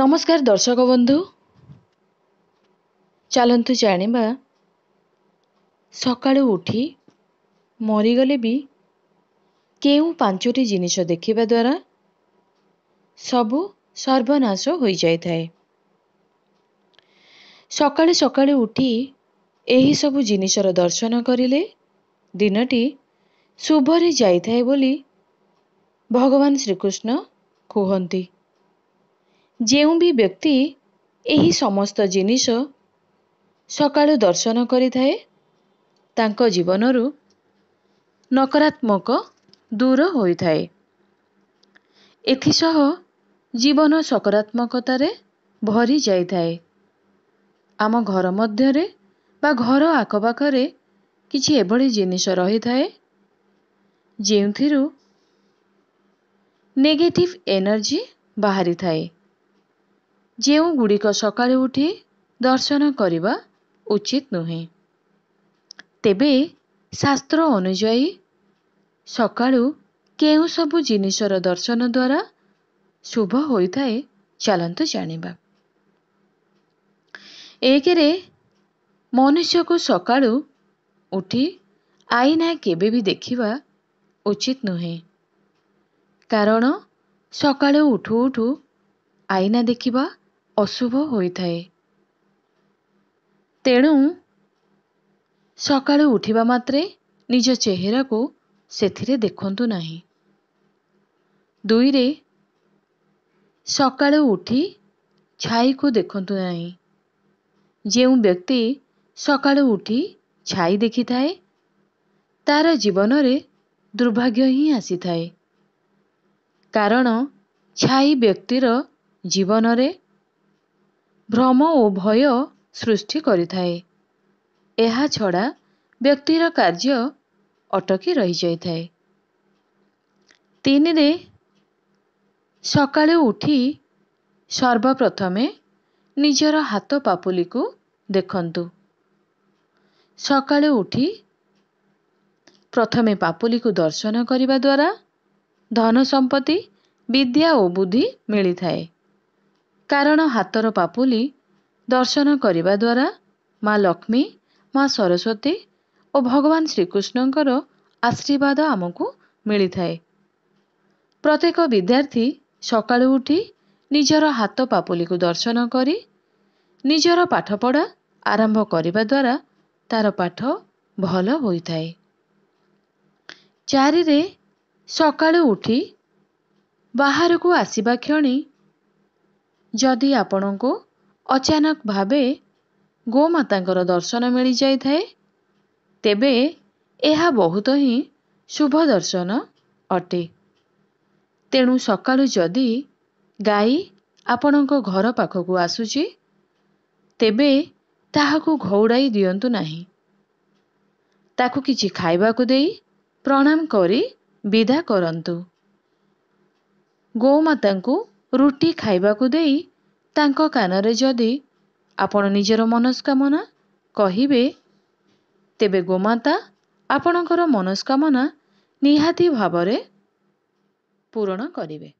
ନମସ୍କାର ଦର୍ଶକ ବନ୍ଧୁ ଚାଲନ୍ତୁ ଜାଣିବା ସକାଳୁ ଉଠି ମରିଗଲେ ବି କେଉଁ ପାଞ୍ଚଟି ଜିନିଷ ଦେଖିବା ଦ୍ୱାରା ସବୁ ସର୍ବନାଶ ହୋଇଯାଇଥାଏ ସକାଳୁ ସକାଳୁ ଉଠି ଏହିସବୁ ଜିନିଷର ଦର୍ଶନ କରିଲେ ଦିନଟି ଶୁଭରେ ଯାଇଥାଏ ବୋଲି ଭଗବାନ ଶ୍ରୀକୃଷ୍ଣ କୁହନ୍ତି ଯେଉଁ ବି ବ୍ୟକ୍ତି ଏହି ସମସ୍ତ ଜିନିଷ ସକାଳୁ ଦର୍ଶନ କରିଥାଏ ତାଙ୍କ ଜୀବନରୁ ନକାରାତ୍ମକ ଦୂର ହୋଇଥାଏ ଏଥିସହ ଜୀବନ ସକାରାତ୍ମକତାରେ ଭରି ଯାଇଥାଏ ଆମ ଘର ମଧ୍ୟରେ ବା ଘର ଆଖପାଖରେ କିଛି ଏଭଳି ଜିନିଷ ରହିଥାଏ ଯେଉଁଥିରୁ ନେଗେଟିଭ ଏନର୍ଜି ବାହାରିଥାଏ ଯେଉଁଗୁଡ଼ିକ ସକାଳୁ ଉଠି ଦର୍ଶନ କରିବା ଉଚିତ ନୁହେଁ ତେବେ ଶାସ୍ତ୍ର ଅନୁଯାୟୀ ସକାଳୁ କେଉଁ ସବୁ ଜିନିଷର ଦର୍ଶନ ଦ୍ୱାରା ଶୁଭ ହୋଇଥାଏ ଚାଲନ୍ତୁ ଜାଣିବା ଏକରେ ମନୁଷ୍ୟକୁ ସକାଳୁ ଉଠି ଆଇନା କେବେ ବି ଦେଖିବା ଉଚିତ ନୁହେଁ କାରଣ ସକାଳୁ ଉଠୁ ଉଠୁ ଆଇନା ଦେଖିବା ଅଶୁଭ ହୋଇଥାଏ ତେଣୁ ସକାଳୁ ଉଠିବା ମାତ୍ରେ ନିଜ ଚେହେରାକୁ ସେଥିରେ ଦେଖନ୍ତୁ ନାହିଁ ଦୁଇରେ ସକାଳୁ ଉଠି ଛାଇକୁ ଦେଖନ୍ତୁ ନାହିଁ ଯେଉଁ ବ୍ୟକ୍ତି ସକାଳୁ ଉଠି ଛାଇ ଦେଖିଥାଏ ତାର ଜୀବନରେ ଦୁର୍ଭାଗ୍ୟ ହିଁ ଆସିଥାଏ କାରଣ ଛାଇ ବ୍ୟକ୍ତିର ଜୀବନରେ ଭ୍ରମ ଓ ଭୟ ସୃଷ୍ଟି କରିଥାଏ ଏହା ଛଡ଼ା ବ୍ୟକ୍ତିର କାର୍ଯ୍ୟ ଅଟକି ରହିଯାଇଥାଏ ତିନିରେ ସକାଳୁ ଉଠି ସର୍ବପ୍ରଥମେ ନିଜର ହାତ ପାପୁଲିକୁ ଦେଖନ୍ତୁ ସକାଳୁ ଉଠି ପ୍ରଥମେ ପାପୁଲିକୁ ଦର୍ଶନ କରିବା ଦ୍ୱାରା ଧନ ସମ୍ପତ୍ତି ବିଦ୍ୟା ଓ ବୁଦ୍ଧି ମିଳିଥାଏ କାରଣ ହାତର ପାପୁଲି ଦର୍ଶନ କରିବା ଦ୍ୱାରା ମା ଲକ୍ଷ୍ମୀ ମା ସରସ୍ୱତୀ ଓ ଭଗବାନ ଶ୍ରୀକୃଷ୍ଣଙ୍କର ଆଶୀର୍ବାଦ ଆମକୁ ମିଳିଥାଏ ପ୍ରତ୍ୟେକ ବିଦ୍ୟାର୍ଥୀ ସକାଳୁ ଉଠି ନିଜର ହାତ ପାପୁଲିକୁ ଦର୍ଶନ କରି ନିଜର ପାଠପଢ଼ା ଆରମ୍ଭ କରିବା ଦ୍ୱାରା ତାର ପାଠ ଭଲ ହୋଇଥାଏ ଚାରିରେ ସକାଳୁ ଉଠି ବାହାରକୁ ଆସିବା କ୍ଷଣି ଯଦି ଆପଣଙ୍କୁ ଅଚାନକ ଭାବେ ଗୋମାତାଙ୍କର ଦର୍ଶନ ମିଳିଯାଇଥାଏ ତେବେ ଏହା ବହୁତ ହିଁ ଶୁଭ ଦର୍ଶନ ଅଟେ ତେଣୁ ସକାଳୁ ଯଦି ଗାଈ ଆପଣଙ୍କ ଘର ପାଖକୁ ଆସୁଛି ତେବେ ତାହାକୁ ଘଉଡ଼ାଇ ଦିଅନ୍ତୁ ନାହିଁ ତାକୁ କିଛି ଖାଇବାକୁ ଦେଇ ପ୍ରଣାମ କରି ବିଦା କରନ୍ତୁ ଗୋମାତାଙ୍କୁ ରୁଟି ଖାଇବାକୁ ଦେଇ ତାଙ୍କ କାନରେ ଯଦି ଆପଣ ନିଜର ମନସ୍କାମନା କହିବେ ତେବେ ଗୋମାତା ଆପଣଙ୍କର ମନସ୍କାମନା ନିହାତି ଭାବରେ ପୂରଣ କରିବେ